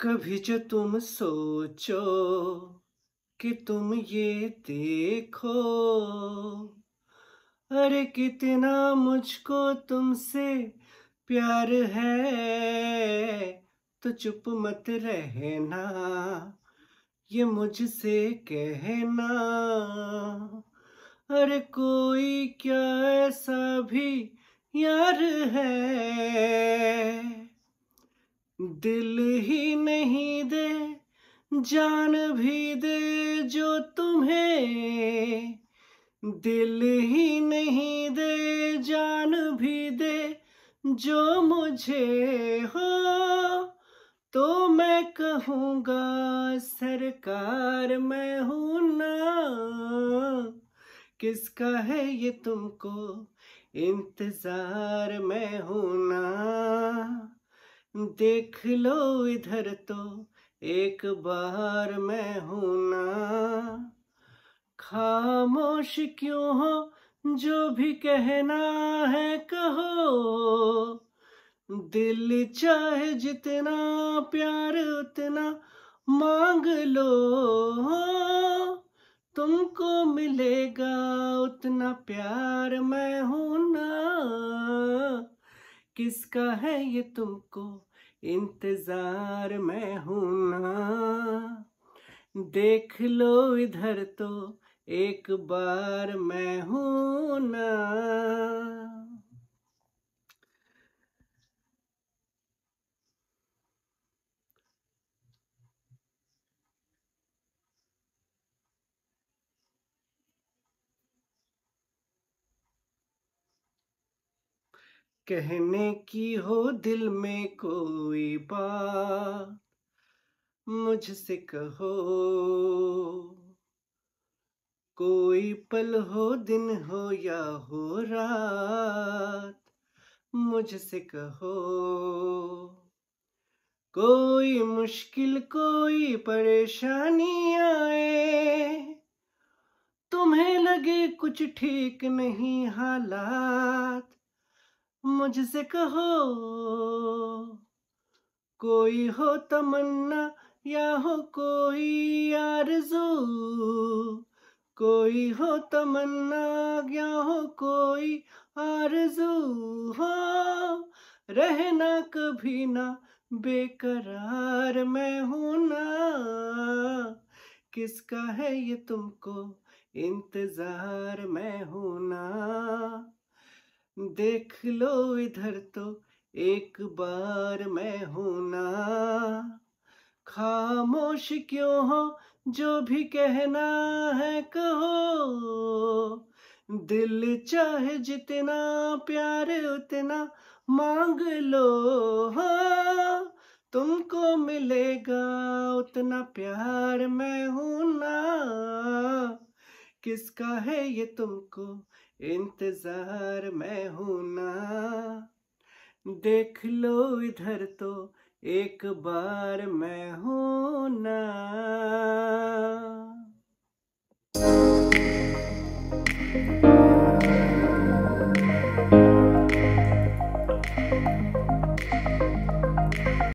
कभी जो तुम सोचो कि तुम ये देखो अरे कितना मुझको तुमसे प्यार है तो चुप मत रहना ये मुझसे कहना अरे कोई क्या ऐसा भी यार है दिल ही नहीं दे जान भी दे जो तुम्हें दिल ही नहीं दे जान भी दे जो मुझे हो तो मैं कहूँगा सरकार मैं हूँ ना किसका है ये तुमको इंतज़ार मैं हूँ ना देख लो इधर तो एक बार मैं हूं ना खामोश क्यों हो जो भी कहना है कहो दिल चाहे जितना प्यार उतना मांग लो तुमको मिलेगा उतना प्यार मैं हूं किसका है ये तुमको इंतजार मैं हूं ना देख लो इधर तो एक बार मैं हूं ना कहने की हो दिल में कोई बात मुझसे कहो कोई पल हो दिन हो या हो रात मुझसे कहो कोई मुश्किल कोई परेशानी आए तुम्हें लगे कुछ ठीक नहीं हालात मुझसे कहो कोई हो तमन्ना या हो कोई आरज़ू कोई हो तमन्ना या हो कोई आरज़ू हो हाँ, रहना कभी ना बेकरार मैं हूं ना किसका है ये तुमको इंतज़ार मैं हूं ना देख लो इधर तो एक बार मैं हूं ना खामोश क्यों हो जो भी कहना है कहो दिल चाहे जितना प्यार उतना मांग लो हाँ, तुमको मिलेगा उतना प्यार मैं हूं ना किसका है ये तुमको इंतजार मैं हूं ना देख लो इधर तो एक बार मैं